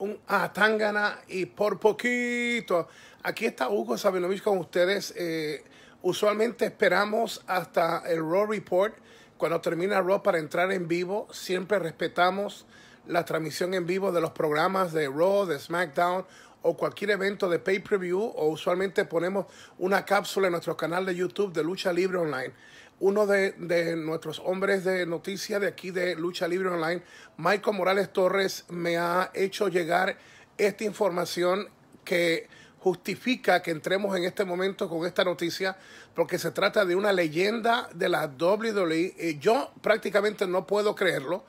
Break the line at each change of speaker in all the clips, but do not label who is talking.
un Atangana y por poquito. Aquí está Hugo Sabinovich con ustedes. Eh, usualmente esperamos hasta el Raw Report, cuando termina Raw, para entrar en vivo. Siempre respetamos la transmisión en vivo de los programas de Raw, de SmackDown o cualquier evento de pay-per-view o usualmente ponemos una cápsula en nuestro canal de YouTube de Lucha Libre Online uno de, nuestros hombres de noticias de aquí de Lucha Libre Online, Michael Morales Torres, me ha hecho llegar esta información que justifica que entremos en este momento con esta noticia, porque se trata de una leyenda de la WWE. Eh, yo prácticamente no puedo creerlo.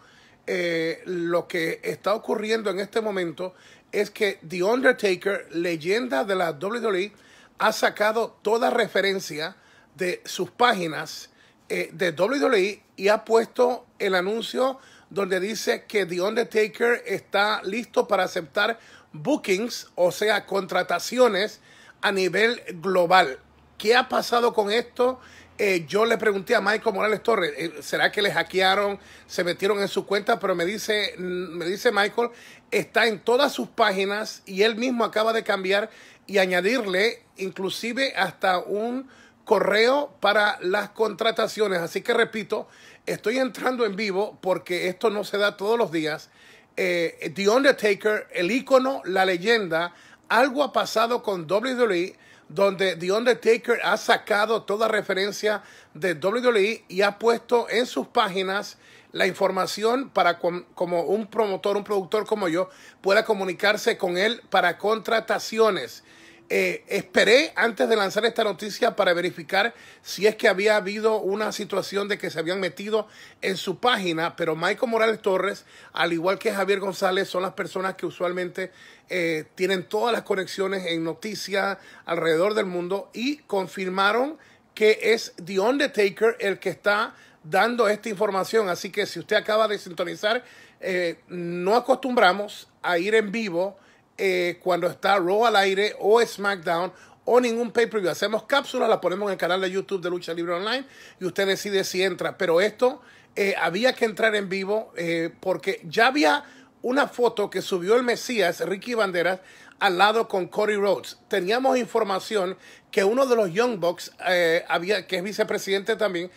Eh, lo que está ocurriendo en este momento es que The Undertaker, leyenda de la WWE, ha sacado toda referencia de sus páginas eh, de WWE y ha puesto el anuncio donde dice que The Undertaker está listo para aceptar bookings, o sea, contrataciones a nivel global. ¿Qué ha pasado con esto? Eh, yo le pregunté a Michael Morales Torres, eh, ¿será que le hackearon, se metieron en su cuenta? Pero me dice, mm, me dice Michael, está en todas sus páginas y él mismo acaba de cambiar y añadirle inclusive hasta un correo para las contrataciones. Así que repito, estoy entrando en vivo porque esto no se da todos los días. Eh, The Undertaker, el icono, la leyenda, algo ha pasado con WWE donde The Undertaker ha sacado toda referencia de WWE y ha puesto en sus páginas la información para como un promotor, un productor como yo, pueda comunicarse con él para contrataciones. Eh, esperé antes de lanzar esta noticia para verificar si es que había habido una situación de que se habían metido en su página, pero Michael Morales Torres, al igual que Javier González, son las personas que usualmente eh, tienen todas las conexiones en noticias alrededor del mundo y confirmaron que es The Undertaker el que está dando esta información. Así que si usted acaba de sintonizar, eh, no acostumbramos a ir en vivo eh, cuando está Raw al aire o SmackDown o ningún pay-per-view. Hacemos cápsulas, la ponemos en el canal de YouTube de Lucha Libre Online y usted decide si entra. Pero esto eh, había que entrar en vivo eh, porque ya había una foto que subió el Mesías, Ricky Banderas, al lado con Cody Rhodes. Teníamos información que uno de los Young Bucks, que es vicepresidente también,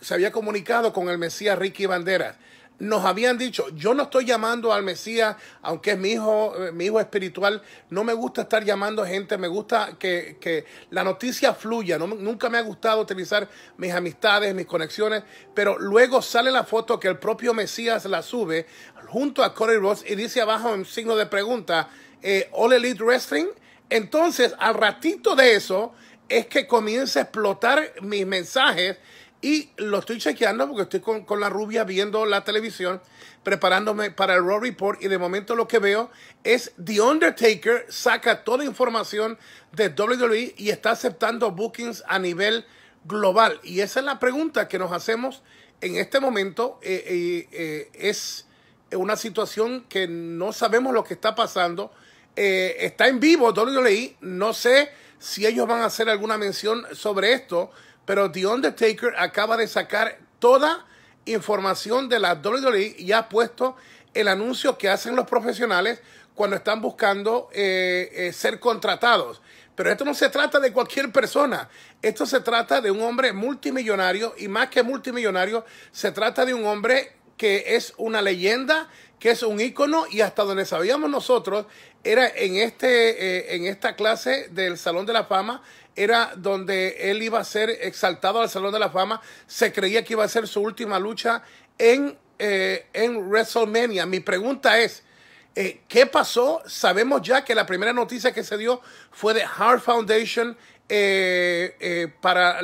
se había comunicado con el Mesías Ricky Banderas nos habían dicho, yo no estoy llamando al Mesías, aunque es mi hijo, eh, mi hijo espiritual, no me gusta estar llamando gente, me gusta que, que la noticia fluya, nunca me ha gustado utilizar mis amistades, mis conexiones, pero luego sale la foto que el propio Mesías la sube junto a Corey Ross y dice abajo en signo de pregunta, eh, All Elite Wrestling, entonces al ratito de eso es que comienza a explotar mis mensajes y lo estoy chequeando porque estoy con, la rubia viendo la televisión, preparándome para el Raw Report. Y de momento lo que veo es The Undertaker saca toda información de WWE y está aceptando bookings a nivel global. Y esa es la pregunta que nos hacemos en este momento. Eh, eh, eh, es una situación que no sabemos lo que está pasando. está en vivo WWE. No sé si ellos van a hacer alguna mención sobre esto pero The Undertaker acaba de sacar toda información de la WWE y ha puesto el anuncio que hacen los profesionales cuando están buscando eh, eh, ser contratados. Pero esto no se trata de cualquier persona. Esto se trata de un hombre multimillonario y más que multimillonario, se trata de un hombre que es una leyenda, que es un ícono y hasta donde sabíamos nosotros, era en, este, eh, en esta clase del Salón de la Fama, era donde él iba a ser exaltado al Salón de la Fama. Se creía que iba a ser su última lucha en, eh, en WrestleMania. Mi pregunta es, eh, ¿qué pasó? Sabemos ya que la primera noticia que se dio fue de Hart Foundation eh, para,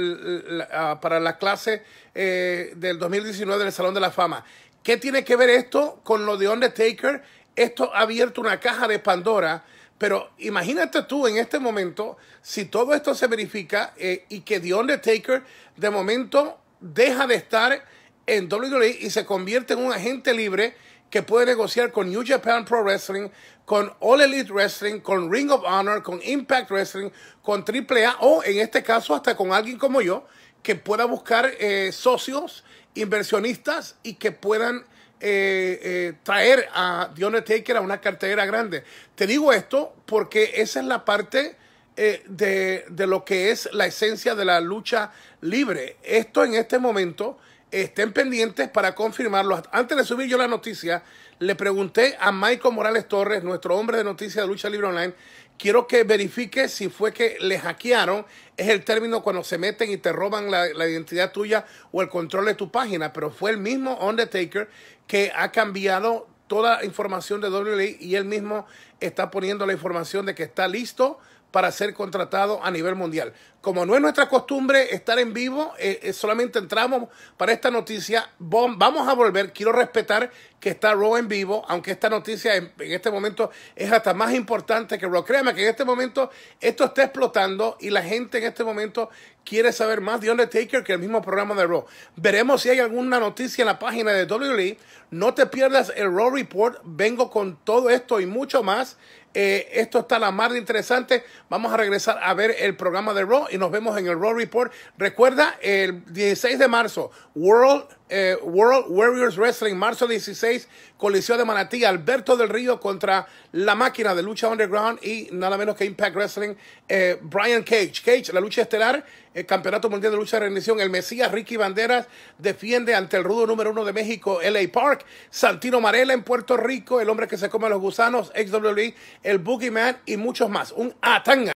ah, para la clase del 2019 del Salón de la Fama. ¿Qué tiene que ver esto con lo de Undertaker? Esto ha abierto una caja de Pandora pero imagínate tú en este momento, si todo esto se verifica eh, y que The Undertaker de momento deja de estar en WWE y se convierte en un agente libre que puede negociar con New Japan Pro Wrestling, con All Elite Wrestling, con Ring of Honor, con Impact Wrestling, con AAA o en este caso hasta con alguien como yo que pueda buscar eh, socios, inversionistas y que puedan eh, eh, traer a The Taker a una cartera grande. Te digo esto porque esa es la parte eh, de, de, lo que es la esencia de la lucha libre. Esto en este momento, estén pendientes para confirmarlo. Antes de subir yo la noticia, le pregunté a Michael Morales Torres, nuestro hombre de noticias de lucha libre online, quiero que verifique si fue que le hackearon. Es el término cuando se meten y te roban la, identidad tuya o el control de tu página. Pero fue el mismo Undertaker que ha cambiado toda la información de WWE y él mismo está poniendo la información de que está listo para ser contratado a nivel mundial. Como no es nuestra costumbre estar en vivo, eh, eh, solamente entramos para esta noticia. vamos a volver. Quiero respetar que está Raw en vivo, aunque esta noticia en, este momento es hasta más importante que Raw. Créame que en este momento esto está explotando y la gente en este momento quiere saber más de Undertaker que el mismo programa de Raw. Veremos si hay alguna noticia en la página de WWE. No te pierdas el Raw Report. Vengo con todo esto y mucho más eh, esto está la más interesante. Vamos a regresar a ver el programa de Raw y nos vemos en el Raw Report. Recuerda, el 16 de marzo, World eh, World Warriors Wrestling, marzo 16, Coliseo de Manatí, Alberto del Río contra la máquina de lucha underground y nada menos que Impact Wrestling, eh, Brian Cage. Cage, la lucha estelar, el Campeonato Mundial de Lucha de Rendición, el Mesías Ricky Banderas defiende ante el rudo número uno de México, LA Park, Santino Marella en Puerto Rico, el hombre que se come los gusanos, XWE, el Boogeyman y muchos más. Un atanga.